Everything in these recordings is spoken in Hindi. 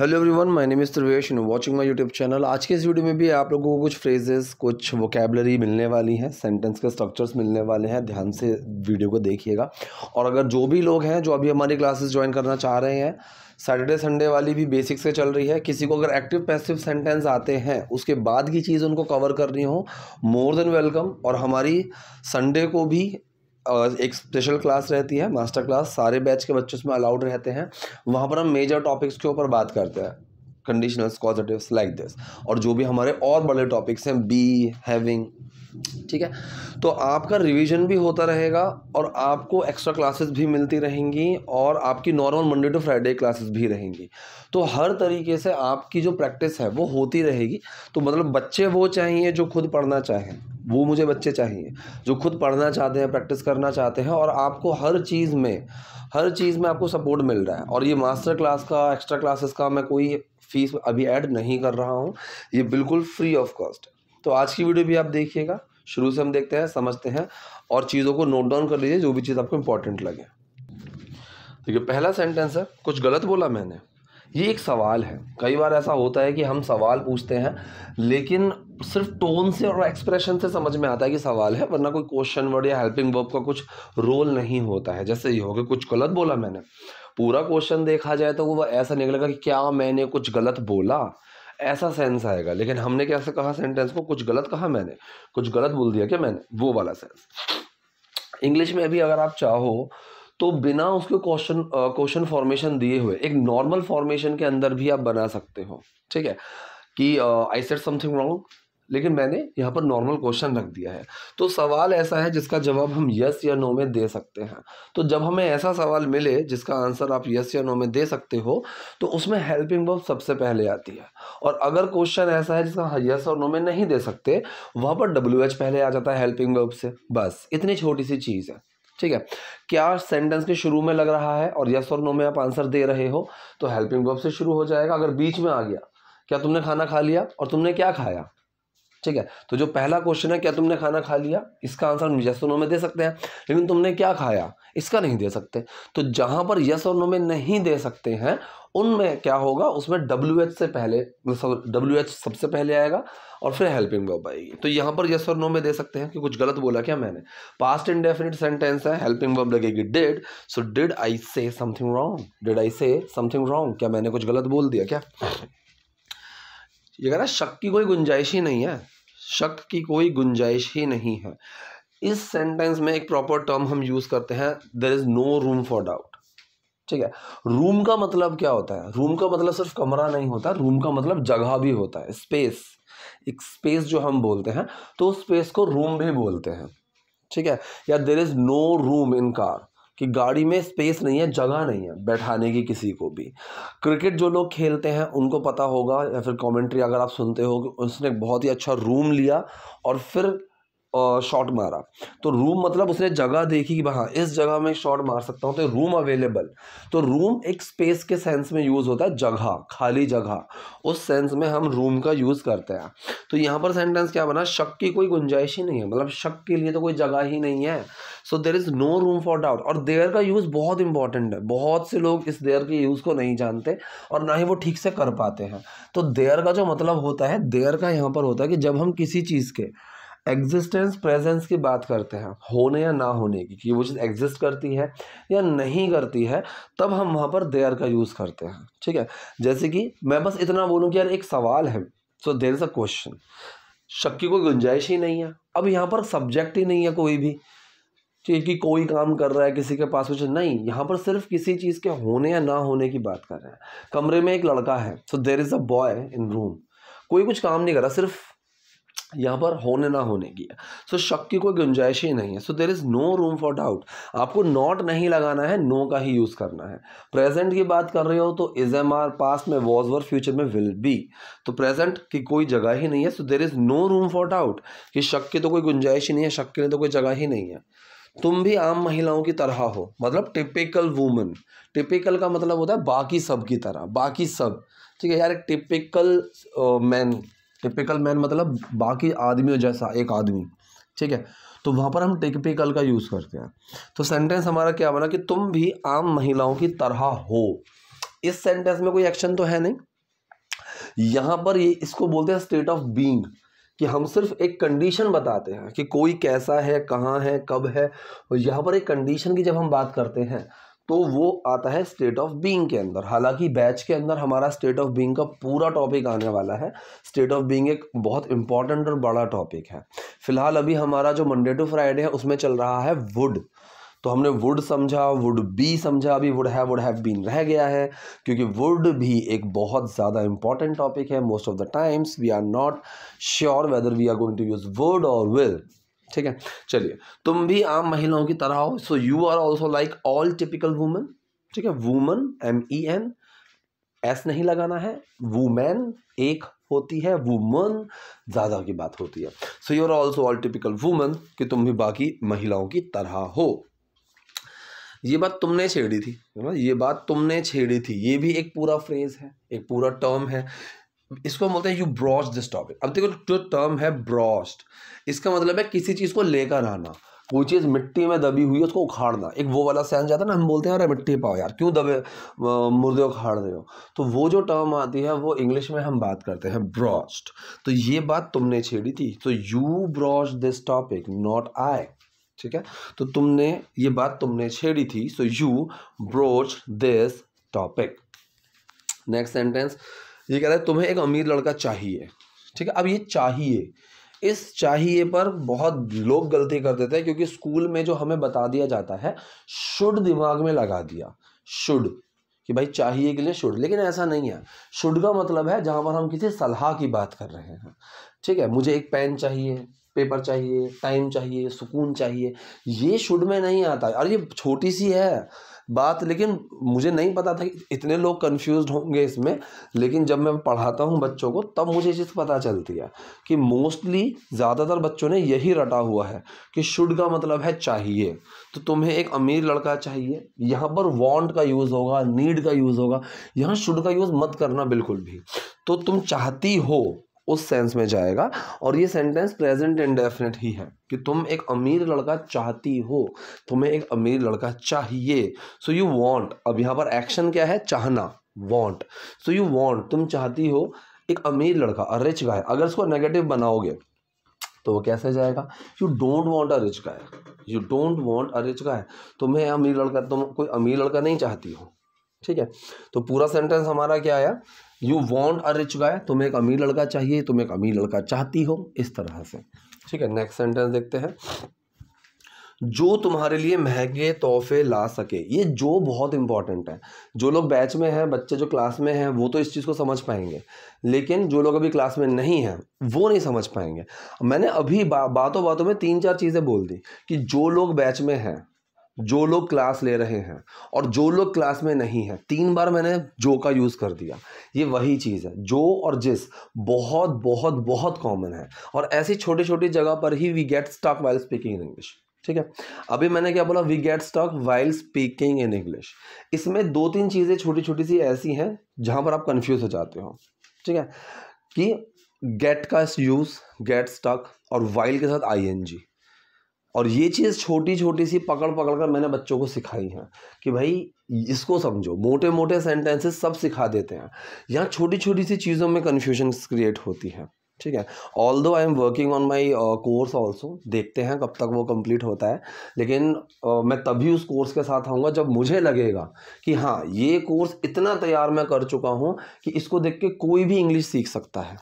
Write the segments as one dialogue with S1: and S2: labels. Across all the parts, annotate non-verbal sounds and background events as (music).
S1: hello everyone my name is Trivesh you watching my YouTube channel आज के इस वीडियो में भी आप लोगों को कुछ फ्रेजेस कुछ वोकेबलरी मिलने वाली हैं सेंटेंस के स्ट्रक्चर्स मिलने वाले हैं ध्यान से वीडियो को देखिएगा और अगर जो भी लोग हैं जो अभी हमारी क्लासेस ज्वाइन करना चाह रहे हैं सैटरडे संडे वाली भी बेसिक से चल रही है किसी को अगर एक्टिव पैसिव सेंटेंस आते हैं उसके बाद की चीज़ उनको कवर करनी हो मोर देन वेलकम और हमारी संडे को भी एक स्पेशल क्लास रहती है मास्टर क्लास सारे बैच के बच्चे उसमें अलाउड रहते हैं वहाँ पर हम मेजर टॉपिक्स के ऊपर बात करते हैं कंडीशनल्स कॉजिटिव्स लाइक दिस और जो भी हमारे और बड़े टॉपिक्स हैं बी हैविंग ठीक है तो आपका रिवीजन भी होता रहेगा और आपको एक्स्ट्रा क्लासेस भी मिलती रहेंगी और आपकी normal Monday to Friday classes भी रहेंगी तो हर तरीके से आपकी जो प्रैक्टिस है वो होती रहेगी तो मतलब बच्चे वो चाहिए जो खुद पढ़ना चाहें वो मुझे बच्चे चाहिए जो खुद पढ़ना चाहते हैं प्रैक्टिस करना चाहते हैं और आपको हर चीज़ में हर चीज़ में आपको सपोर्ट मिल रहा है और ये मास्टर क्लास का एक्स्ट्रा क्लासेस का मैं कोई फ़ीस अभी ऐड नहीं कर रहा हूँ ये बिल्कुल फ्री ऑफ कॉस्ट है तो आज की वीडियो भी आप देखिएगा शुरू से हम देखते हैं समझते हैं और चीज़ों को नोट डाउन कर लीजिए जो भी चीज़ आपको इंपॉर्टेंट लगे देखिए पहला सेंटेंस है कुछ गलत बोला मैंने ये एक सवाल है कई बार ऐसा होता है कि हम सवाल पूछते हैं लेकिन सिर्फ टोन से और एक्सप्रेशन से समझ में आता है कि सवाल है वरना कोई क्वेश्चन वर्ड या हेल्पिंग वर्ब का कुछ रोल नहीं होता है जैसे ये हो गया कुछ गलत बोला मैंने पूरा क्वेश्चन देखा जाए तो वो ऐसा निकलेगा कि क्या मैंने कुछ गलत बोला ऐसा सेंस आएगा लेकिन हमने कैसे कहा सेंटेंस को कुछ गलत कहा मैंने कुछ गलत बोल दिया क्या मैंने वो वाला सेंस इंग्लिश में भी अगर आप चाहो तो बिना उसके क्वेश्चन क्वेश्चन फॉर्मेशन दिए हुए एक नॉर्मल फॉर्मेशन के अंदर भी आप बना सकते हो ठीक है कि आई सेट समथिंग रॉन्ग लेकिन मैंने यहाँ पर नॉर्मल क्वेश्चन रख दिया है तो सवाल ऐसा है जिसका जवाब हम यस या नो में दे सकते हैं तो जब हमें ऐसा सवाल मिले जिसका आंसर आप यस या नो में दे सकते हो तो उसमें हेल्पिंग वर्ब सबसे पहले आती है और अगर क्वेश्चन ऐसा है जिसका यस और नो में नहीं दे सकते वहाँ पर डब्ल्यू पहले आ जाता है हेल्पिंग वर्ब से बस इतनी छोटी सी चीज़ है ठीक है क्या सेंटेंस के शुरू में लग रहा है और यस और नो में आप आंसर दे रहे हो तो हेल्पिंग वर्ब से शुरू हो जाएगा अगर बीच में आ गया क्या तुमने खाना खा लिया और तुमने क्या खाया ठीक है तो जो पहला क्वेश्चन है क्या तुमने खाना खा लिया इसका आंसर हम यस और नो में दे सकते हैं लेकिन तुमने क्या खाया इसका नहीं दे सकते तो जहां पर यस और नो में नहीं दे सकते हैं उनमें क्या होगा उसमें डब्ल्यू एच से पहले डब्ल्यू मतलब एच सबसे पहले आएगा और फिर हेल्पिंग वर्ब आएगी तो यहां पर यस और नो में दे सकते हैं कि कुछ गलत बोला क्या मैंने पास्ट इंडेफिनिट सेंटेंस है हेल्पिंग वर्ब लगेगी did so did I say something wrong did I say something wrong क्या मैंने कुछ गलत बोल दिया क्या ये कह रहा है शक की कोई गुंजाइश ही नहीं है शक की कोई गुंजाइश ही नहीं है इस सेंटेंस में एक प्रॉपर टर्म हम यूज़ करते हैं there is no room for doubt ठीक है रूम का मतलब क्या होता है रूम का मतलब सिर्फ कमरा नहीं होता रूम का मतलब जगह भी होता है स्पेस एक स्पेस जो हम बोलते हैं तो उस स्पेस को रूम भी बोलते हैं ठीक है या there is no room in car कि गाड़ी में स्पेस नहीं है जगह नहीं है बैठाने की किसी को भी क्रिकेट जो लोग खेलते हैं उनको पता होगा या फिर कमेंट्री अगर आप सुनते हो कि उसने बहुत ही अच्छा रूम लिया और फिर शॉट मारा तो रूम मतलब उसने जगह देखी कि हाँ इस जगह में शॉट मार सकता हूँ तो रूम अवेलेबल तो रूम एक स्पेस के सेंस में यूज़ होता है जगह खाली जगह उस सेंस में हम रूम का यूज़ करते हैं तो यहाँ पर सेंटेंस क्या बना शक की कोई गुंजाइश ही नहीं है मतलब शक के लिए तो कोई जगह ही नहीं है so there is no room for doubt और देयर का यूज़ बहुत इंपॉर्टेंट है बहुत से लोग इस देयर के यूज़ को नहीं जानते और ना ही वो ठीक से कर पाते हैं तो देयर का जो मतलब होता है देयर का यहाँ पर होता है कि जब हम किसी चीज़ के एग्जिस्टेंस प्रेजेंस की बात करते हैं होने या ना होने की कि वो चीज़ एग्जिस्ट करती है या नहीं करती है तब हम वहाँ पर देयर का यूज़ करते हैं ठीक है जैसे कि मैं बस इतना बोलूँ कि यार एक सवाल है so there is a question शक की कोई गुंजाइश ही नहीं है अब यहाँ पर सब्जेक्ट ही नहीं है कोई भी ठीक कि कोई काम कर रहा है किसी के पास कुछ नहीं यहाँ पर सिर्फ किसी चीज़ के होने या ना होने की बात कर रहे हैं कमरे में एक लड़का है so there is a boy in room कोई कुछ काम नहीं कर रहा सिर्फ यहाँ पर होने ना होने की है सो so, शक की कोई गुंजाइश ही नहीं है so there is no room for doubt आपको नॉट नहीं लगाना है नो no का ही यूज़ करना है प्रेजेंट की बात कर रहे हो तो इज एम आर पास में वॉज वर फ्यूचर में विल बी तो प्रेजेंट की कोई जगह ही नहीं है so there is no room for doubt कि शक की तो कोई गुंजाइश ही नहीं है शक के लिए तो कोई जगह ही नहीं है तुम भी आम महिलाओं की तरह हो मतलब टिपिकल वूमन टिपिकल का मतलब होता है बाकी सब की तरह बाकी सब ठीक है यार एक टिपिकल मैन टिपिकल मैन मतलब बाकी आदमियों जैसा एक आदमी ठीक है तो वहाँ पर हम टिपिकल का यूज़ करते हैं तो सेंटेंस हमारा क्या बना कि तुम भी आम महिलाओं की तरह हो इस सेंटेंस में कोई एक्शन तो है नहीं यहाँ पर ये इसको बोलते हैं स्टेट ऑफ बींग कि हम सिर्फ एक कंडीशन बताते हैं कि कोई कैसा है कहाँ है कब है और यहाँ पर एक कंडीशन की जब हम बात करते हैं तो वो आता है स्टेट ऑफ बीइंग के अंदर हालांकि बैच के अंदर हमारा स्टेट ऑफ बीइंग का पूरा टॉपिक आने वाला है स्टेट ऑफ बीइंग एक बहुत इंपॉर्टेंट और बड़ा टॉपिक है फिलहाल अभी हमारा जो मंडे टू फ्राइडे है उसमें चल रहा है वुड तो हमने वुड समझा वुड बी समझा अभी would have would have been रह गया है क्योंकि वुड भी एक बहुत ज़्यादा इंपॉर्टेंट टॉपिक है most of the times we are not sure whether we are going to use would और विल ठीक है चलिए तुम भी आम महिलाओं की तरह हो so you are also like all typical woman ठीक है woman M E N S नहीं लगाना है वूमेन एक होती है वुमन ज़्यादा की बात होती है so you are also all typical woman कि तुम भी बाकी महिलाओं की तरह हो ये बात तुमने छेड़ी थी ना ये बात तुमने छेड़ी थी ये भी एक पूरा फ्रेज है एक पूरा टर्म है इसको हम बोलते हैं यू ब्रॉस्ट दिस टॉपिक अब देखो जो टर्म है ब्रॉस्ट इसका मतलब है किसी चीज़ को लेकर आना कोई चीज़ मिट्टी में दबी हुई है उसको उखाड़ना एक वो वाला सेंस जाता है ना हम बोलते हैं अरे मिट्टी पाओ यार क्यों दबे मुर्दे उखाड़ रहे हो तो वो जो टर्म आती है वो इंग्लिश में हम बात करते हैं ब्रॉस्ट तो ये बात तुमने छेड़ी थी तो you broached this topic not I ठीक है तो तुमने ये बात तुमने छेड़ी थी so you broach this topic next sentence ये कह रहा है तुम्हें एक अमीर लड़का चाहिए ठीक है अब ये चाहिए इस चाहिए पर बहुत लोग गलती कर देते हैं क्योंकि स्कूल में जो हमें बता दिया जाता है शुड दिमाग में लगा दिया शुड कि भाई चाहिए के लिए शुड लेकिन ऐसा नहीं है शुड का मतलब है जहाँ पर हम किसी सलाह की बात कर रहे हैं ठीक है मुझे एक पेन चाहिए पेपर चाहिए टाइम चाहिए सुकून चाहिए ये शुड में नहीं आता और ये छोटी सी है बात लेकिन मुझे नहीं पता था कि इतने लोग कन्फ्यूज होंगे इसमें लेकिन जब मैं पढ़ाता हूँ बच्चों को तब मुझे चीज़ पता चलती है कि मोस्टली ज़्यादातर बच्चों ने यही रटा हुआ है कि शुड का मतलब है चाहिए तो तुम्हें एक अमीर लड़का चाहिए यहाँ पर वॉन्ट का यूज़ होगा नीड का यूज़ होगा यहाँ शुड का यूज़ मत करना बिल्कुल भी तो तुम चाहती हो उस सेंस में जाएगा और ये सेंटेंस प्रेजेंट इंडेफिनेट ही है कि तुम एक अमीर लड़का चाहती हो तुम्हें एक अमीर लड़का चाहिए सो यू वांट अब यहाँ पर एक्शन क्या है चाहना वांट सो यू वांट तुम चाहती हो एक अमीर लड़का अ रिच गाय अगर उसको नेगेटिव बनाओगे तो वो कैसे जाएगा you don't want a rich guy you don't want a rich guy तुम्हें अमीर लड़का तुम कोई अमीर लड़का नहीं चाहती हो ठीक है तो पूरा सेंटेंस हमारा क्या आया you want a rich guy तुम्हें एक अमीर लड़का चाहिए तुम एक अमीर लड़का चाहती हो इस तरह से ठीक है नेक्स्ट सेंटेंस देखते हैं जो तुम्हारे लिए महंगे तोहफे ला सके ये जो बहुत इंपॉर्टेंट है जो लोग बैच में हैं बच्चे जो क्लास में हैं वो तो इस चीज़ को समझ पाएंगे लेकिन जो लोग अभी क्लास में नहीं हैं वो नहीं समझ पाएंगे मैंने अभी बा, बातों बातों में तीन चार चीज़ें बोल दी कि जो लोग बैच में हैं जो लोग क्लास ले रहे हैं और जो लोग क्लास में नहीं हैं तीन बार मैंने जो का यूज़ कर दिया ये वही चीज़ है जो और जिस बहुत बहुत बहुत कॉमन है और ऐसी छोटी छोटी जगह पर ही we get stuck while speaking in English ठीक है अभी मैंने क्या बोला we get stuck while speaking in English इसमें दो तीन चीज़ें छोटी छोटी सी ऐसी हैं जहाँ पर आप कन्फ्यूज़ हो जाते हो ठीक है कि गेट का यूज़ गेट स्टॉक और वाइल के साथ आई एन जी और ये चीज़ छोटी छोटी सी पकड़ पकड़ कर मैंने बच्चों को सिखाई है कि भाई इसको समझो मोटे मोटे सेंटेंसेस सब सिखा देते हैं यहाँ छोटी छोटी सी चीज़ों में कन्फ्यूजन क्रिएट होती है ठीक है although I am working on my course also देखते हैं कब तक वो कम्प्लीट होता है लेकिन uh, मैं तभी उस कोर्स के साथ आऊँगा जब मुझे लगेगा कि हाँ ये कोर्स इतना तैयार मैं कर चुका हूँ कि इसको देख के कोई भी इंग्लिश सीख सकता है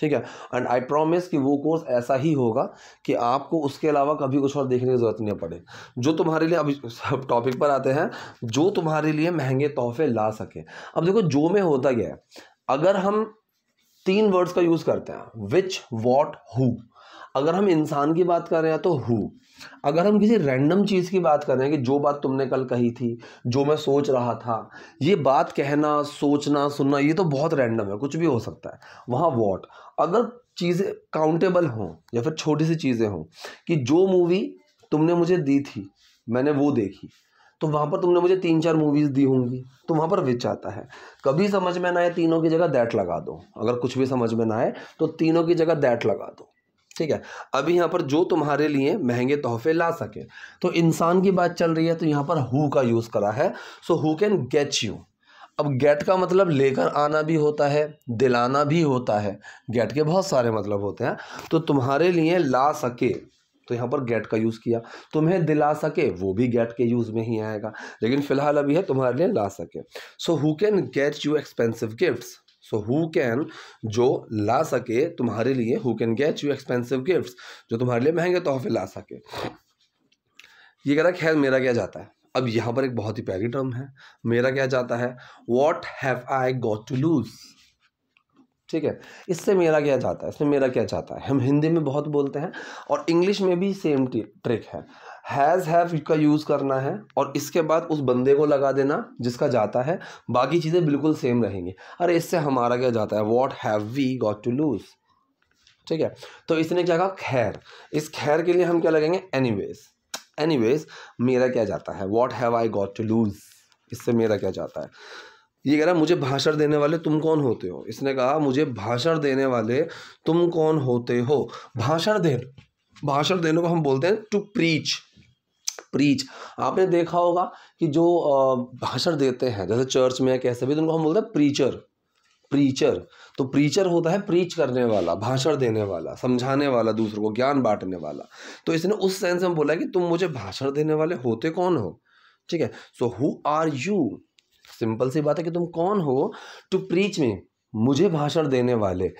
S1: ठीक है एंड आई प्रॉमिस कि वो कोर्स ऐसा ही होगा कि आपको उसके अलावा कभी कुछ और देखने की ज़रूरत नहीं पड़े जो तुम्हारे लिए अभी (laughs) सब टॉपिक पर आते हैं जो तुम्हारे लिए महंगे तोहफे ला सके अब देखो जो में होता गया है अगर हम तीन वर्ड्स का यूज़ करते हैं विच वॉट हु अगर हम इंसान की बात कर रहे हैं तो हु अगर हम किसी रैंडम चीज़ की बात कर रहे हैं कि जो बात तुमने कल कही थी जो मैं सोच रहा था ये बात कहना सोचना सुनना ये तो बहुत रैंडम है कुछ भी हो सकता है वहाँ वॉट अगर चीज़ें काउंटेबल हों या फिर छोटी सी चीज़ें हों कि जो मूवी तुमने मुझे दी थी मैंने वो देखी तो वहाँ पर तुमने मुझे तीन चार मूवीज़ दी होंगी तो वहाँ पर विच आता है कभी समझ में ना आए तीनों की जगह दैट लगा दो अगर कुछ भी समझ में ना आए तो तीनों की जगह दैट लगा दो ठीक है अभी यहाँ पर जो तुम्हारे लिए महंगे तोहफे ला सके तो इंसान की बात चल रही है तो यहाँ पर हु का यूज़ करा है so who can get you अब गेट का मतलब लेकर आना भी होता है दिलाना भी होता है गेट के बहुत सारे मतलब होते हैं तो तुम्हारे लिए ला सके तो यहाँ पर गेट का यूज़ किया तुम्हें दिला सके वो भी गेट के यूज़ में ही आएगा लेकिन फिलहाल अभी है तुम्हारे लिए ला सके so who can get you expensive gifts so who can जो ला सके तुम्हारे लिए who can get you expensive gift जो तुम्हारे लिए महंगे तोहफे ला सके ये कह रहा खैर मेरा क्या जाता है अब यहाँ पर एक बहुत ही प्यारी टर्म है मेरा क्या जाता है what have I got to lose ठीक है इससे मेरा क्या जाता है इससे मेरा क्या जाता है हम हिंदी में बहुत बोलते हैं और इंग्लिश में भी सेम ट्रिक है हैज़ हैव का यूज़ करना है और इसके बाद उस बंदे को लगा देना जिसका जाता है बाकी चीज़ें बिल्कुल सेम रहेंगी अरे इससे हमारा क्या जाता है what have we got to lose ठीक है तो इसने क्या कहा खैर इस खैर के लिए हम क्या लगेंगे एनी वेज एनी वेज मेरा क्या जाता है what have I got to lose इससे मेरा क्या जाता है ये कह रहा मुझे भाषण देने वाले तुम कौन होते हो इसने कहा मुझे भाषण देने वाले तुम कौन होते हो भाषण दे भाषण देने को हम बोलते हैं टू प्रीच प्रीच आपने देखा होगा कि जो भाषण देते हैं जैसे चर्च में या कैसे भी तो उनको हम बोलते हैं प्रीचर प्रीचर तो प्रीचर होता है प्रीच करने वाला भाषण देने वाला समझाने वाला दूसरों को ज्ञान बांटने वाला तो इसने उस सेंस में बोला कि तुम मुझे भाषण देने वाले होते कौन हो ठीक है so who are you simple सी बात है कि तुम कौन हो टू प्रीच में मुझे भाषण देने वाले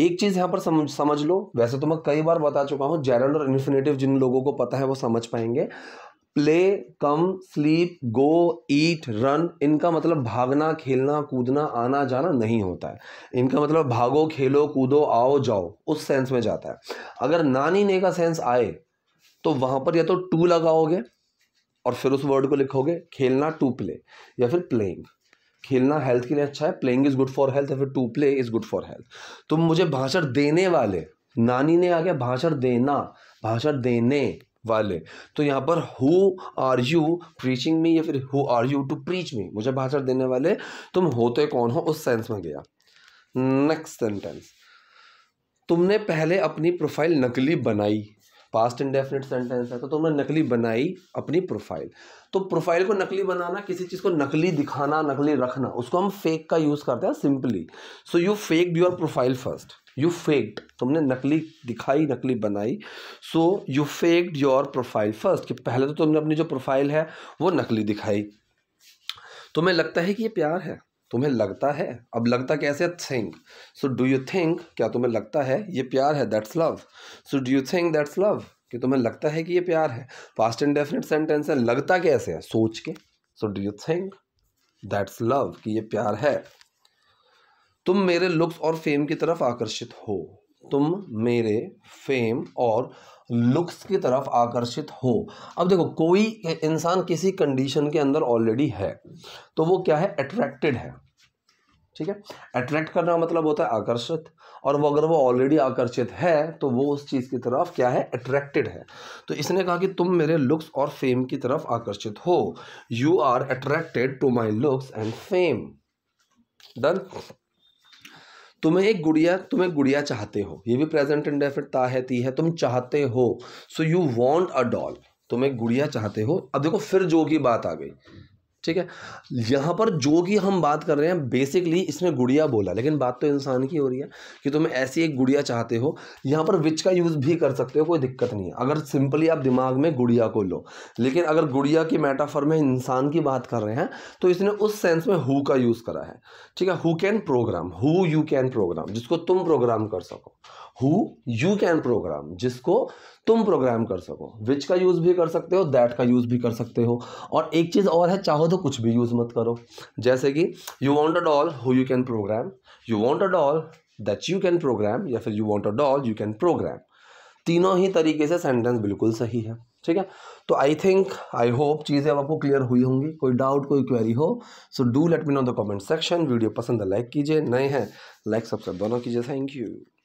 S1: एक चीज़ यहां पर समझ समझ लो वैसे तो मैं कई बार बता चुका हूं जेरल और इन्फिनेटिव जिन लोगों को पता है वो समझ पाएंगे play come sleep go eat run इनका मतलब भागना खेलना कूदना आना जाना नहीं होता है इनका मतलब भागो खेलो कूदो आओ जाओ उस सेंस में जाता है अगर नानी ने का सेंस आए तो वहाँ पर या तो टू लगाओगे और फिर उस वर्ड को लिखोगे खेलना टू प्ले या फिर प्लेइंग खेलना हेल्थ के लिए अच्छा है playing is good for health या फिर to play is good for health तुम मुझे भाषण देने वाले नानी ने आ गया भाषण देना भाषण देने वाले तो यहाँ पर हु आर यू प्रीचिंग में या फिर who are you to preach में मुझे भाषण देने वाले तुम होते कौन हो उस सेंस में गया नेक्स्ट सेंटेंस तुमने पहले अपनी प्रोफाइल नकली बनाई पास्ट इंडेफिनेट सेंटेंस है तो तुमने नकली बनाई अपनी प्रोफाइल तो प्रोफाइल को नकली बनाना किसी चीज़ को नकली दिखाना नकली रखना उसको हम फेक का यूज़ करते हैं simply so you fake your profile first you faked तुमने नकली दिखाई नकली बनाई so you faked your profile first कि पहले तो तुमने अपनी जो प्रोफाइल है वो नकली दिखाई तुम्हें लगता है कि ये प्यार है तुम्हें लगता है अब लगता कैसे think so do you think क्या तुम्हें लगता है ये प्यार है that's love so do you think that's love कि तुम्हें लगता है कि ये प्यार है फास्ट एंड डेफिनेट सेंटेंस है लगता कैसे है सोच के so do you think that's love कि ये प्यार है तुम मेरे लुक्स और फेम की तरफ आकर्षित हो तुम मेरे फेम और लुक्स की तरफ आकर्षित हो अब देखो कोई इंसान किसी कंडीशन के अंदर ऑलरेडी है तो वो क्या है अट्रैक्टेड है ठीक है अट्रैक्ट करना मतलब होता है आकर्षित और वो अगर वो ऑलरेडी आकर्षित है तो वो उस चीज़ की तरफ क्या है अट्रैक्टेड है तो इसने कहा कि तुम मेरे लुक्स और फेम की तरफ आकर्षित हो you are attracted to my looks and fame done तुम्हें एक गुड़िया तुम्हें गुड़िया चाहते हो ये भी प्रेजेंट इंडेफिट ता है ती है तुम चाहते हो so you want a doll तुम एक गुड़िया चाहते हो अब देखो फिर जो की बात आ गई ठीक है यहाँ पर जो कि हम बात कर रहे हैं बेसिकली इसमें गुड़िया बोला लेकिन बात तो इंसान की हो रही है कि तुम ऐसी एक गुड़िया चाहते हो यहाँ पर विच का यूज़ भी कर सकते हो कोई दिक्कत नहीं है अगर सिंपली आप दिमाग में गुड़िया को लो लेकिन अगर गुड़िया की मेटाफर में इंसान की बात कर रहे हैं तो इसने उस सेंस में हु का यूज़ करा है ठीक है who can program who you can program जिसको तुम प्रोग्राम कर सको हु यू कैन प्रोग्राम जिसको तुम प्रोग्राम कर सको विच का यूज़ भी कर सकते हो दैट का यूज़ भी कर सकते हो और एक चीज़ और है चाहो तो कुछ भी यूज़ मत करो जैसे कि you want a doll who you can program you want a doll that you can program या फिर you want a doll you can program तीनों ही तरीके से सेंटेंस बिल्कुल सही है ठीक है तो आई थिंक आई होप चीज़ें अब आपको क्लियर हुई होंगी कोई डाउट कोई क्वेरी हो so do let me know the comment section video पसंद है लाइक कीजिए नए हैं लाइक सब्सक्राइब दोनों कीजिए थैंक यू